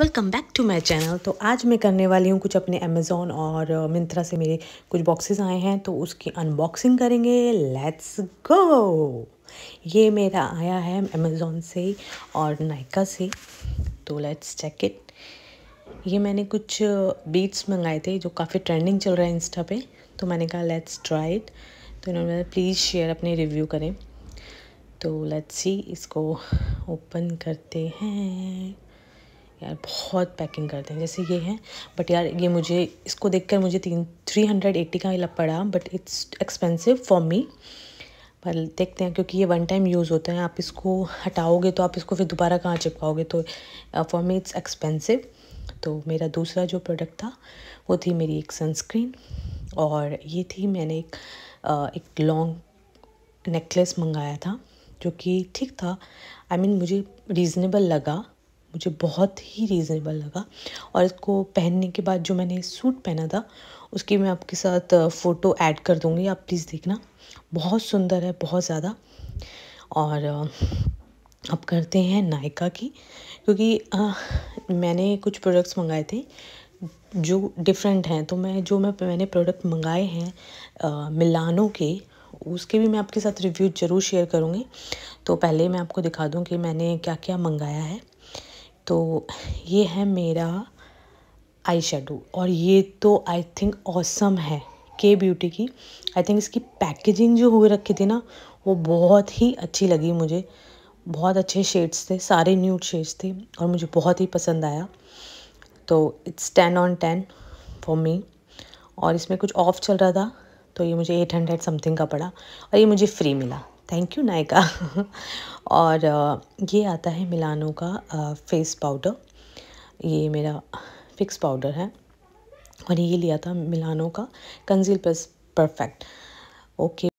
welcome back to my channel तो आज मैं करने वाली हूँ कुछ अपने अमेज़ोन और मिंत्रा से मेरे कुछ बॉक्सेस आए हैं तो उसकी अनबॉक्सिंग करेंगे लेट्स गो ये मेरा आया है अमेज़ोन से और नायका से तो लेट्स चेक इट ये मैंने कुछ बीट्स मंगाए थे जो काफ़ी ट्रेंडिंग चल रहा है इंस्टा पे तो मैंने कहा लेट्स ट्राई इट तो इन्होंने प्लीज़ शेयर अपने रिव्यू करें तो लेट्स ही इसको ओपन करते हैं यार बहुत पैकिंग करते हैं जैसे ये है बट यार ये मुझे इसको देखकर मुझे तीन थ्री हंड्रेड एट्टी का पड़ा but it's expensive for me पर देखते हैं क्योंकि ये वन टाइम यूज़ होते हैं आप इसको हटाओगे तो आप इसको फिर दोबारा कहाँ चिपकाओगे तो फॉर मी इट्स एक्सपेंसिव तो मेरा दूसरा जो प्रोडक्ट था वो थी मेरी एक सनस्क्रीन और ये थी मैंने एक uh, एक लॉन्ग नेकलेस मंगाया था जो कि ठीक था आई I मीन mean, मुझे रीज़नेबल लगा मुझे बहुत ही रीज़नेबल लगा और इसको पहनने के बाद जो मैंने सूट पहना था उसकी मैं आपके साथ फ़ोटो ऐड कर दूँगी आप प्लीज़ देखना बहुत सुंदर है बहुत ज़्यादा और अब करते हैं नायका की क्योंकि आ, मैंने कुछ प्रोडक्ट्स मंगाए थे जो डिफरेंट हैं तो मैं जो मैं मैंने प्रोडक्ट मंगाए हैं मिलानो के उसके भी मैं आपके साथ रिव्यू ज़रूर शेयर करूँगी तो पहले मैं आपको दिखा दूँ कि मैंने क्या क्या मंगाया है तो ये है मेरा आई शेडो और ये तो आई थिंक ऑसम है के ब्यूटी की आई थिंक इसकी पैकेजिंग जो हुए रखी थी ना वो बहुत ही अच्छी लगी मुझे बहुत अच्छे शेड्स थे सारे न्यूड शेड्स थे और मुझे बहुत ही पसंद आया तो it's ten on ten for me और इसमें कुछ ऑफ चल रहा था तो ये मुझे एट हंड्रेड समथिंग का पड़ा और ये मुझे फ्री मिला थैंक यू नायका और ये आता है मिलानो का फेस पाउडर ये मेरा फिक्स पाउडर है और ये लिया था मिलानो का कंजील प्लस परफेक्ट ओके